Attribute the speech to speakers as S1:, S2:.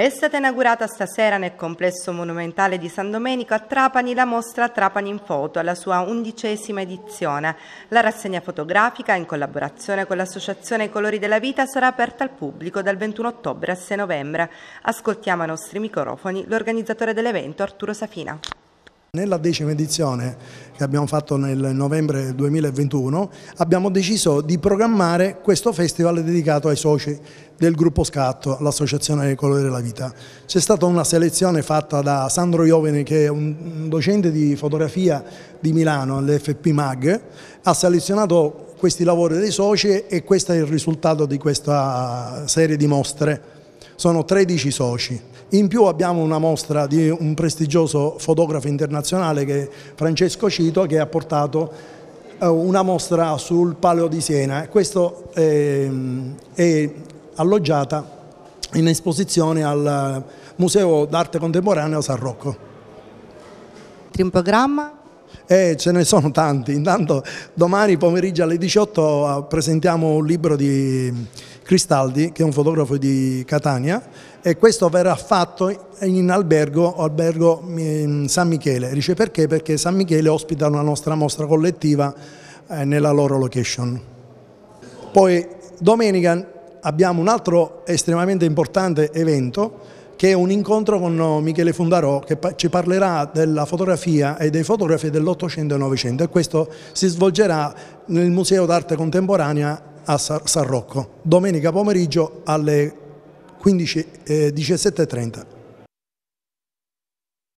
S1: È stata inaugurata stasera nel complesso monumentale di San Domenico a Trapani la mostra Trapani in foto alla sua undicesima edizione. La rassegna fotografica, in collaborazione con l'associazione Colori della Vita, sarà aperta al pubblico dal 21 ottobre al 6 novembre. Ascoltiamo ai nostri microfoni l'organizzatore dell'evento Arturo Safina. Nella
S2: decima edizione che abbiamo fatto nel novembre 2021 abbiamo deciso di programmare questo festival dedicato ai soci del gruppo Scatto, l'associazione Colore della Vita. C'è stata una selezione fatta da Sandro Ioveni che è un docente di fotografia di Milano all'FP MAG, ha selezionato questi lavori dei soci e questo è il risultato di questa serie di mostre sono 13 soci. In più abbiamo una mostra di un prestigioso fotografo internazionale che è Francesco Cito che ha portato eh, una mostra sul Palio di Siena. Questa è, ehm, è alloggiata in esposizione al Museo d'Arte Contemporanea San Rocco. In programma eh, ce ne sono tanti, intanto domani pomeriggio alle 18 ah, presentiamo un libro di Cristaldi che è un fotografo di Catania e questo verrà fatto in albergo, albergo San Michele, dice perché? Perché San Michele ospita una nostra mostra collettiva eh, nella loro location. Poi domenica abbiamo un altro estremamente importante evento che è un incontro con eh, Michele Fundarò che ci parlerà della fotografia e dei fotografi dell'Ottocento e Novecento e questo si svolgerà nel Museo d'Arte Contemporanea a San Rocco, domenica pomeriggio alle 15.17.30. eh,